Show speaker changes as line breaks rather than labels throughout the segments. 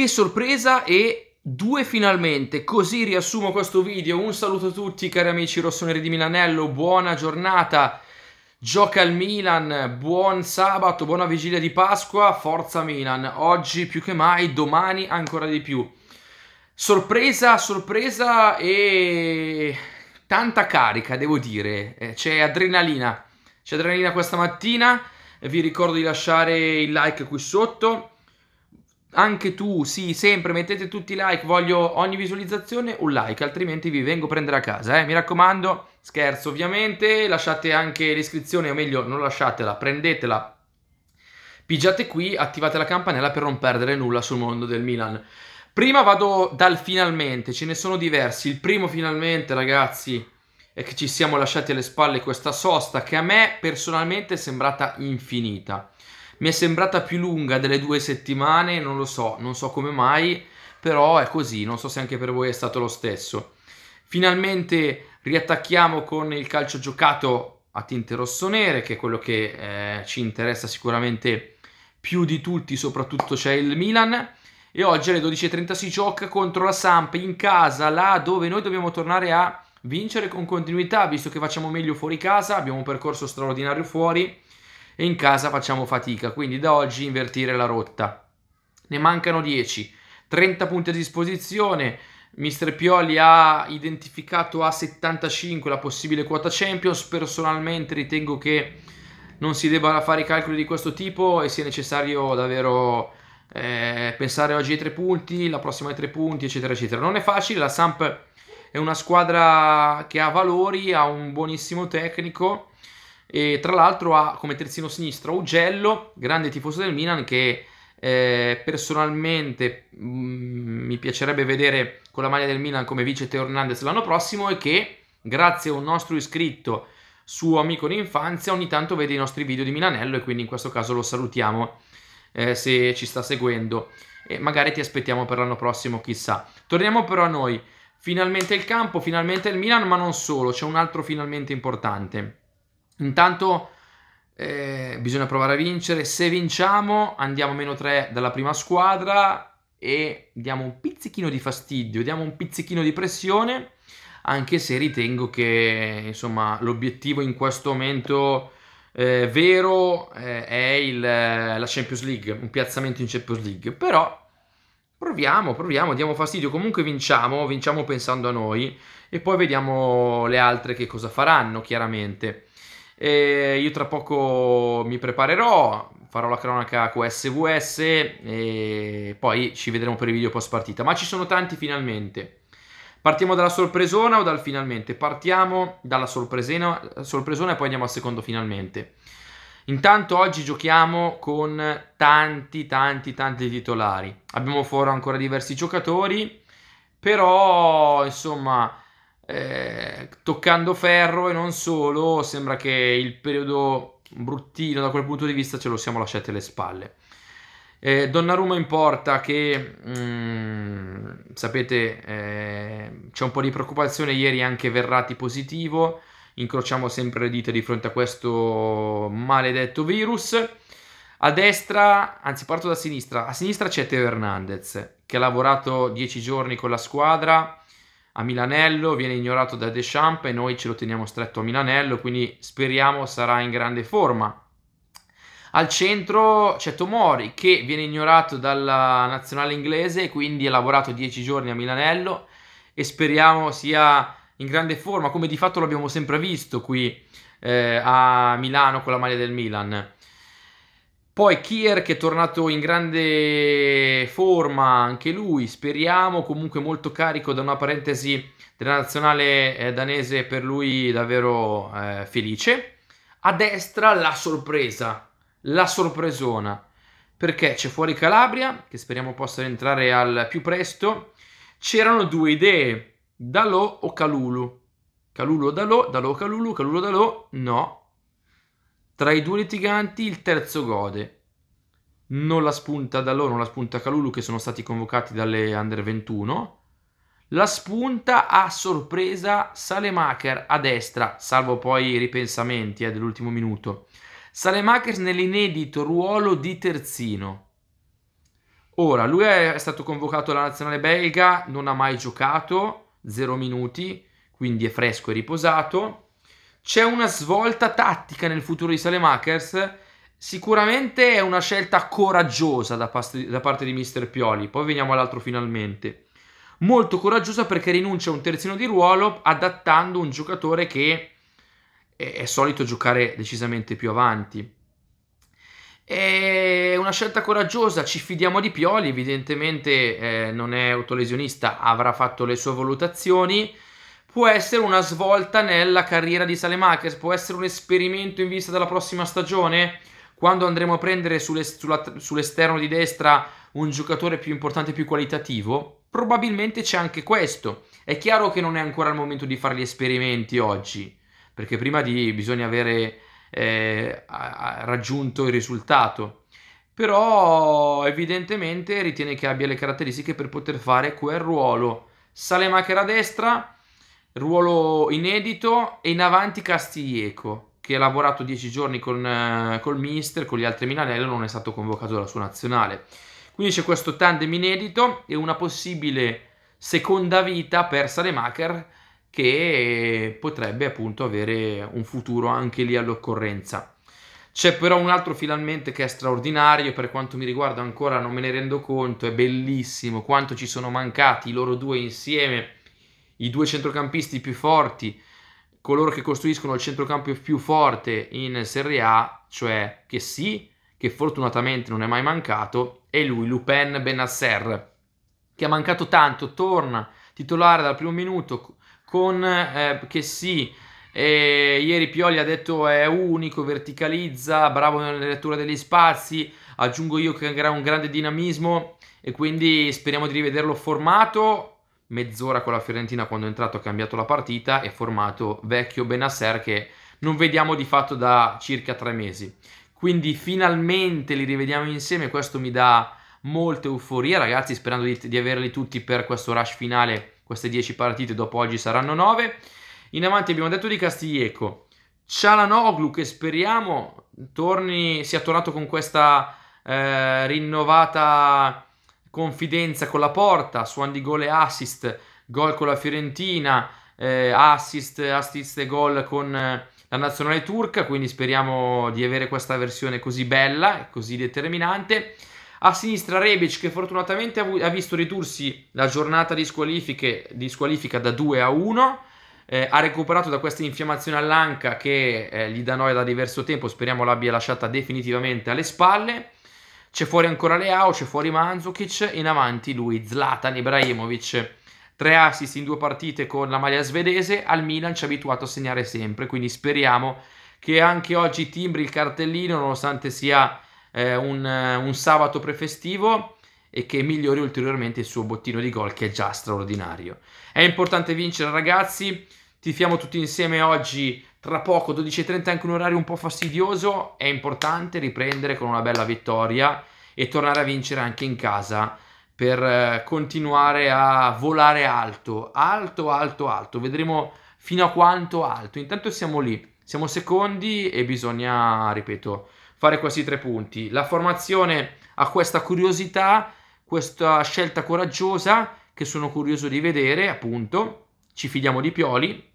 che sorpresa e due finalmente. Così riassumo questo video. Un saluto a tutti cari amici rossoneri di Milanello, buona giornata. Gioca il Milan, buon sabato, buona vigilia di Pasqua, forza Milan. Oggi più che mai, domani ancora di più. Sorpresa, sorpresa e tanta carica, devo dire. Eh, c'è adrenalina. C'è adrenalina questa mattina. Vi ricordo di lasciare il like qui sotto anche tu, sì, sempre mettete tutti like, voglio ogni visualizzazione un like, altrimenti vi vengo a prendere a casa, eh? mi raccomando, scherzo ovviamente, lasciate anche l'iscrizione, o meglio non lasciatela, prendetela, pigiate qui, attivate la campanella per non perdere nulla sul mondo del Milan. Prima vado dal finalmente, ce ne sono diversi, il primo finalmente ragazzi è che ci siamo lasciati alle spalle questa sosta che a me personalmente è sembrata infinita mi è sembrata più lunga delle due settimane, non lo so, non so come mai, però è così, non so se anche per voi è stato lo stesso. Finalmente riattacchiamo con il calcio giocato a tinte rossonere, che è quello che eh, ci interessa sicuramente più di tutti, soprattutto c'è il Milan. E oggi alle 12.30 si gioca contro la Samp in casa, là dove noi dobbiamo tornare a vincere con continuità, visto che facciamo meglio fuori casa, abbiamo un percorso straordinario fuori e in casa facciamo fatica, quindi da oggi invertire la rotta. Ne mancano 10, 30 punti a disposizione, Mister Pioli ha identificato a 75 la possibile quota Champions, personalmente ritengo che non si debbano fare calcoli di questo tipo e sia necessario davvero eh, pensare oggi ai tre punti, la prossima ai tre punti, eccetera, eccetera. Non è facile, la Samp è una squadra che ha valori, ha un buonissimo tecnico, e tra l'altro ha come terzino sinistro Ugello, grande tifoso del Milan che eh, personalmente mh, mm, mi piacerebbe vedere con la maglia del Milan come vice Teo Hernandez l'anno prossimo e che grazie a un nostro iscritto suo amico d'infanzia ogni tanto vede i nostri video di Milanello e quindi in questo caso lo salutiamo eh, se ci sta seguendo e magari ti aspettiamo per l'anno prossimo chissà. Torniamo però a noi, finalmente il campo, finalmente il Milan ma non solo, c'è un altro finalmente importante. Intanto eh, bisogna provare a vincere. Se vinciamo andiamo a meno 3 dalla prima squadra e diamo un pizzichino di fastidio, diamo un pizzichino di pressione, anche se ritengo che insomma, l'obiettivo in questo momento eh, vero eh, è il, eh, la Champions League, un piazzamento in Champions League, però proviamo, proviamo, diamo fastidio, comunque vinciamo, vinciamo pensando a noi e poi vediamo le altre che cosa faranno chiaramente. E io tra poco mi preparerò, farò la cronaca con SVS e poi ci vedremo per i video post partita. Ma ci sono tanti finalmente. Partiamo dalla sorpresona o dal finalmente? Partiamo dalla sorpresena, sorpresona e poi andiamo al secondo finalmente. Intanto oggi giochiamo con tanti, tanti, tanti titolari. Abbiamo fuori ancora diversi giocatori, però insomma eh, toccando ferro e non solo, sembra che il periodo bruttino da quel punto di vista ce lo siamo lasciati alle spalle. Eh, Donnarumma in porta che mh, mm, sapete eh, c'è un po' di preoccupazione, ieri anche Verratti positivo, incrociamo sempre le dita di fronte a questo maledetto virus. A destra, anzi parto da sinistra, a sinistra c'è Teo Hernandez che ha lavorato 10 giorni con la squadra, a Milanello, viene ignorato da Deschamps e noi ce lo teniamo stretto a Milanello, quindi speriamo sarà in grande forma. Al centro c'è Tomori che viene ignorato dalla nazionale inglese quindi ha lavorato 10 giorni a Milanello e speriamo sia in grande forma, come di fatto l'abbiamo sempre visto qui eh, a Milano con la maglia del Milan. Poi Kier che è tornato in grande forma anche lui, speriamo, comunque molto carico da una parentesi della nazionale eh, danese per lui davvero eh, felice. A destra la sorpresa, la sorpresona, perché c'è fuori Calabria che speriamo possa rientrare al più presto. C'erano due idee, Dalò o Calulu. Calulu o Dalò, Dalò o Calulu, Calulu o Dalò, no, tra i due litiganti il terzo gode. Non la spunta da loro, non la spunta Calulu che sono stati convocati dalle Under 21. La spunta a sorpresa Salemaker a destra, salvo poi i ripensamenti eh, dell'ultimo minuto. Salemaker nell'inedito ruolo di terzino. Ora, lui è stato convocato alla nazionale belga, non ha mai giocato, 0 minuti, quindi è fresco e riposato. C'è una svolta tattica nel futuro di Salemakers. Sicuramente è una scelta coraggiosa da, da parte di Mister Pioli. Poi veniamo all'altro finalmente. Molto coraggiosa perché rinuncia a un terzino di ruolo adattando un giocatore che è, è solito giocare decisamente più avanti. È una scelta coraggiosa, ci fidiamo di Pioli, evidentemente eh, non è autolesionista, avrà fatto le sue valutazioni può essere una svolta nella carriera di Salemakers, può essere un esperimento in vista della prossima stagione, quando andremo a prendere sulle, sulla, sull'esterno di destra un giocatore più importante, più qualitativo, probabilmente c'è anche questo. È chiaro che non è ancora il momento di fare gli esperimenti oggi, perché prima di, bisogna avere eh, raggiunto il risultato. Però evidentemente ritiene che abbia le caratteristiche per poter fare quel ruolo. Salemacher a destra, ruolo inedito e in avanti Castiglieco che ha lavorato dieci giorni con, eh, col mister, con gli altri Milanello, non è stato convocato dalla sua nazionale. Quindi c'è questo tandem inedito e una possibile seconda vita per Salemacher che potrebbe appunto avere un futuro anche lì all'occorrenza. C'è però un altro finalmente che è straordinario, per quanto mi riguarda ancora non me ne rendo conto, è bellissimo quanto ci sono mancati loro due insieme i due centrocampisti più forti, coloro che costruiscono il centrocampio più forte in Serie A, cioè che sì, che fortunatamente non è mai mancato, è lui, Lupin Benasser, che ha mancato tanto, torna titolare dal primo minuto con eh, che sì, e ieri Pioli ha detto è unico, verticalizza, bravo nella lettura degli spazi, aggiungo io che ha un grande dinamismo e quindi speriamo di rivederlo formato mezz'ora con la Fiorentina quando è entrato ha cambiato la partita e formato vecchio Benasser che non vediamo di fatto da circa tre mesi. Quindi finalmente li rivediamo insieme, questo mi dà molta euforia ragazzi, sperando di, di averli tutti per questo rush finale, queste 10 partite, dopo oggi saranno 9. In avanti abbiamo detto di Castiglieco, Cialanoglu che speriamo torni, sia tornato con questa eh, rinnovata confidenza con la porta, suon di gol e assist, gol con la Fiorentina, eh, assist, assist e gol con eh, la nazionale turca, quindi speriamo di avere questa versione così bella e così determinante. A sinistra Rebic che fortunatamente ha visto ridursi la giornata di, di squalifica da 2 a 1, eh, ha recuperato da questa infiammazione all'anca che eh, gli da noi da diverso tempo, speriamo l'abbia lasciata definitivamente alle spalle. C'è fuori ancora Leao, c'è fuori Manzukic, in avanti lui Zlatan Ibrahimovic. Tre assist in due partite con la maglia svedese, al Milan ci ha abituato a segnare sempre, quindi speriamo che anche oggi timbri il cartellino, nonostante sia eh, un, un sabato prefestivo e che migliori ulteriormente il suo bottino di gol che è già straordinario. È importante vincere ragazzi, tifiamo tutti insieme oggi tra poco 12.30 anche un orario un po' fastidioso, è importante riprendere con una bella vittoria e tornare a vincere anche in casa per eh, continuare a volare alto, alto, alto, alto. Vedremo fino a quanto alto. Intanto siamo lì, siamo secondi e bisogna, ripeto, fare questi tre punti. La formazione ha questa curiosità, questa scelta coraggiosa che sono curioso di vedere, appunto. Ci fidiamo di Pioli,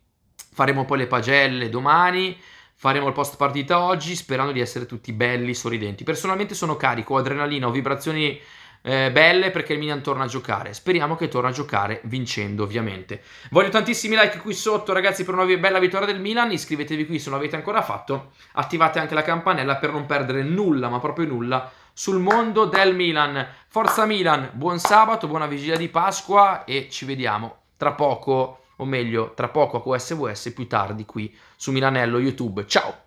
Faremo poi le pagelle domani, faremo il post partita oggi sperando di essere tutti belli, sorridenti. Personalmente sono carico, ho adrenalina, ho vibrazioni eh, belle perché il Milan torna a giocare. Speriamo che torna a giocare vincendo ovviamente. Voglio tantissimi like qui sotto ragazzi per una bella vittoria del Milan, iscrivetevi qui se non l'avete ancora fatto, attivate anche la campanella per non perdere nulla, ma proprio nulla sul mondo del Milan. Forza Milan, buon sabato, buona vigilia di Pasqua e ci vediamo tra poco o meglio tra poco a QSVS più tardi qui su Milanello YouTube. Ciao!